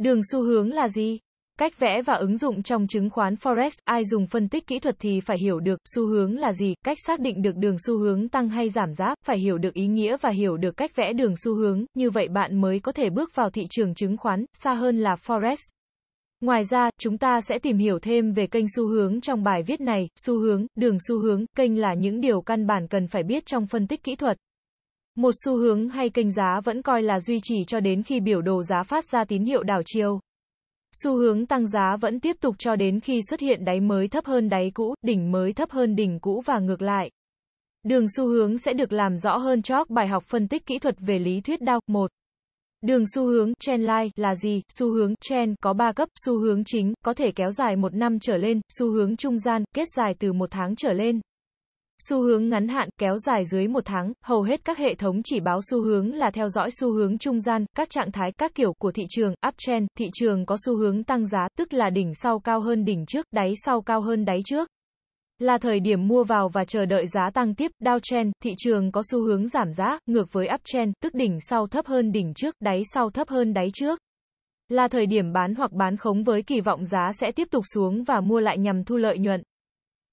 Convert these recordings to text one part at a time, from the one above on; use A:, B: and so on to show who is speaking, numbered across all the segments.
A: Đường xu hướng là gì? Cách vẽ và ứng dụng trong chứng khoán Forex, ai dùng phân tích kỹ thuật thì phải hiểu được xu hướng là gì, cách xác định được đường xu hướng tăng hay giảm giá, phải hiểu được ý nghĩa và hiểu được cách vẽ đường xu hướng, như vậy bạn mới có thể bước vào thị trường chứng khoán, xa hơn là Forex. Ngoài ra, chúng ta sẽ tìm hiểu thêm về kênh xu hướng trong bài viết này, xu hướng, đường xu hướng, kênh là những điều căn bản cần phải biết trong phân tích kỹ thuật. Một xu hướng hay kênh giá vẫn coi là duy trì cho đến khi biểu đồ giá phát ra tín hiệu đảo chiều. Xu hướng tăng giá vẫn tiếp tục cho đến khi xuất hiện đáy mới thấp hơn đáy cũ, đỉnh mới thấp hơn đỉnh cũ và ngược lại. Đường xu hướng sẽ được làm rõ hơn chóc bài học phân tích kỹ thuật về lý thuyết đao. 1. Đường xu hướng trendline là gì? Xu hướng trend có 3 cấp, xu hướng chính có thể kéo dài 1 năm trở lên, xu hướng trung gian kết dài từ 1 tháng trở lên. Xu hướng ngắn hạn kéo dài dưới một tháng, hầu hết các hệ thống chỉ báo xu hướng là theo dõi xu hướng trung gian, các trạng thái, các kiểu của thị trường, uptrend, thị trường có xu hướng tăng giá, tức là đỉnh sau cao hơn đỉnh trước, đáy sau cao hơn đáy trước. Là thời điểm mua vào và chờ đợi giá tăng tiếp, downtrend, thị trường có xu hướng giảm giá, ngược với uptrend, tức đỉnh sau thấp hơn đỉnh trước, đáy sau thấp hơn đáy trước là thời điểm bán hoặc bán khống với kỳ vọng giá sẽ tiếp tục xuống và mua lại nhằm thu lợi nhuận.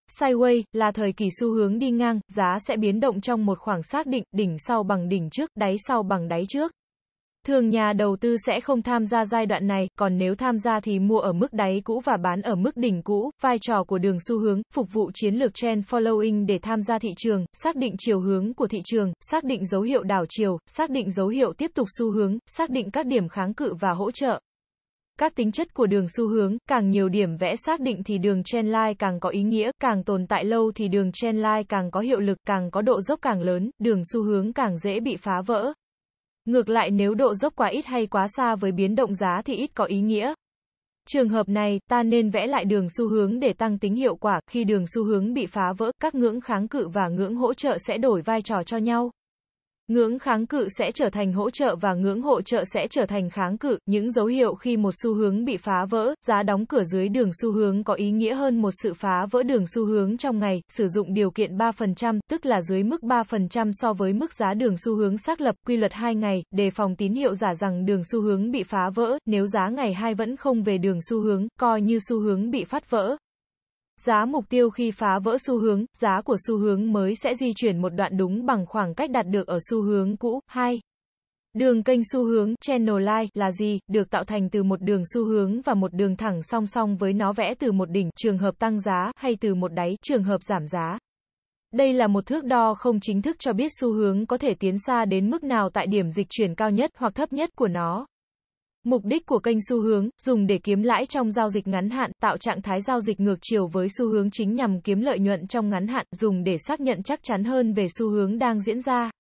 A: Sideway là thời kỳ xu hướng đi ngang, giá sẽ biến động trong một khoảng xác định, đỉnh sau bằng đỉnh trước, đáy sau bằng đáy trước. Thường nhà đầu tư sẽ không tham gia giai đoạn này, còn nếu tham gia thì mua ở mức đáy cũ và bán ở mức đỉnh cũ, vai trò của đường xu hướng, phục vụ chiến lược trend following để tham gia thị trường, xác định chiều hướng của thị trường, xác định dấu hiệu đảo chiều, xác định dấu hiệu tiếp tục xu hướng, xác định các điểm kháng cự và hỗ trợ. Các tính chất của đường xu hướng, càng nhiều điểm vẽ xác định thì đường trendline càng có ý nghĩa, càng tồn tại lâu thì đường trendline càng có hiệu lực, càng có độ dốc càng lớn, đường xu hướng càng dễ bị phá vỡ. Ngược lại nếu độ dốc quá ít hay quá xa với biến động giá thì ít có ý nghĩa. Trường hợp này, ta nên vẽ lại đường xu hướng để tăng tính hiệu quả, khi đường xu hướng bị phá vỡ, các ngưỡng kháng cự và ngưỡng hỗ trợ sẽ đổi vai trò cho nhau. Ngưỡng kháng cự sẽ trở thành hỗ trợ và ngưỡng hỗ trợ sẽ trở thành kháng cự, những dấu hiệu khi một xu hướng bị phá vỡ, giá đóng cửa dưới đường xu hướng có ý nghĩa hơn một sự phá vỡ đường xu hướng trong ngày, sử dụng điều kiện 3%, tức là dưới mức 3% so với mức giá đường xu hướng xác lập, quy luật 2 ngày, đề phòng tín hiệu giả rằng đường xu hướng bị phá vỡ, nếu giá ngày 2 vẫn không về đường xu hướng, coi như xu hướng bị phát vỡ, Giá mục tiêu khi phá vỡ xu hướng, giá của xu hướng mới sẽ di chuyển một đoạn đúng bằng khoảng cách đạt được ở xu hướng cũ. 2. Đường kênh xu hướng channel line là gì? Được tạo thành từ một đường xu hướng và một đường thẳng song song với nó vẽ từ một đỉnh trường hợp tăng giá hay từ một đáy trường hợp giảm giá. Đây là một thước đo không chính thức cho biết xu hướng có thể tiến xa đến mức nào tại điểm dịch chuyển cao nhất hoặc thấp nhất của nó. Mục đích của kênh xu hướng, dùng để kiếm lãi trong giao dịch ngắn hạn, tạo trạng thái giao dịch ngược chiều với xu hướng chính nhằm kiếm lợi nhuận trong ngắn hạn, dùng để xác nhận chắc chắn hơn về xu hướng đang diễn ra.